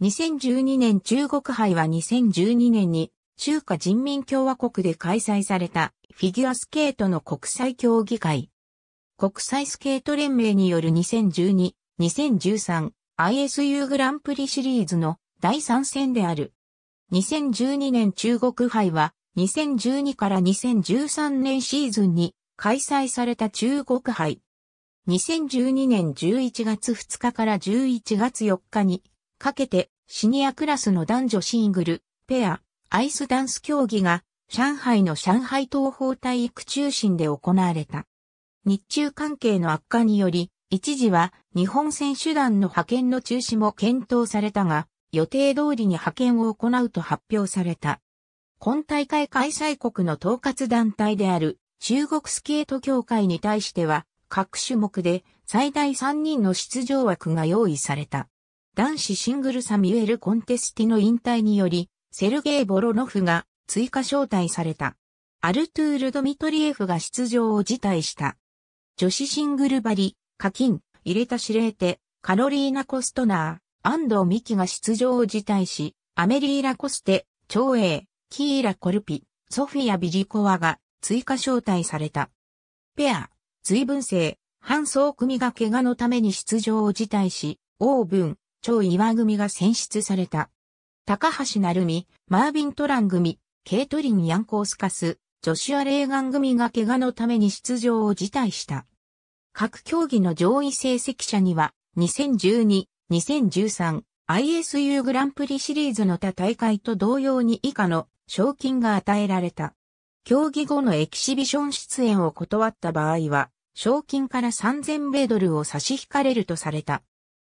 2012年中国杯は2012年に中華人民共和国で開催されたフィギュアスケートの国際競技会。国際スケート連盟による2012、2013 ISU グランプリシリーズの第3戦である。2012年中国杯は2012から2013年シーズンに開催された中国杯。2012年11月2日から11月4日にかけてシニアクラスの男女シングル、ペア、アイスダンス競技が上海の上海東方体育中心で行われた。日中関係の悪化により、一時は日本選手団の派遣の中止も検討されたが、予定通りに派遣を行うと発表された。今大会開催国の統括団体である中国スケート協会に対しては、各種目で最大3人の出場枠が用意された。男子シングルサミュエル・コンテスティの引退により、セルゲイ・ボロノフが追加招待された。アルトゥール・ドミトリエフが出場を辞退した。女子シングルバリ、課金、入れた司令手、カロリーナ・コストナー、アンド・ミキが出場を辞退し、アメリーラ・コステ、長英、キーラ・コルピ、ソフィア・ビジコワが追加招待された。ペア、随分性、半層組が怪我のために出場を辞退し、オーブン、超岩組が選出された。高橋成美、マービン・トラン組、ケイトリン・ヤンコースカス、ジョシュア・レーガン組が怪我のために出場を辞退した。各競技の上位成績者には、2012、2013、ISU グランプリシリーズの他大会と同様に以下の賞金が与えられた。競技後のエキシビション出演を断った場合は、賞金から3000米ドルを差し引かれるとされた。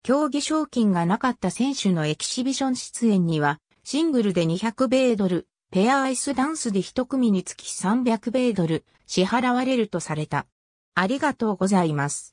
競技賞金がなかった選手のエキシビション出演には、シングルで200米ドル、ペアアイスダンスで一組につき300米ドル支払われるとされた。ありがとうございます。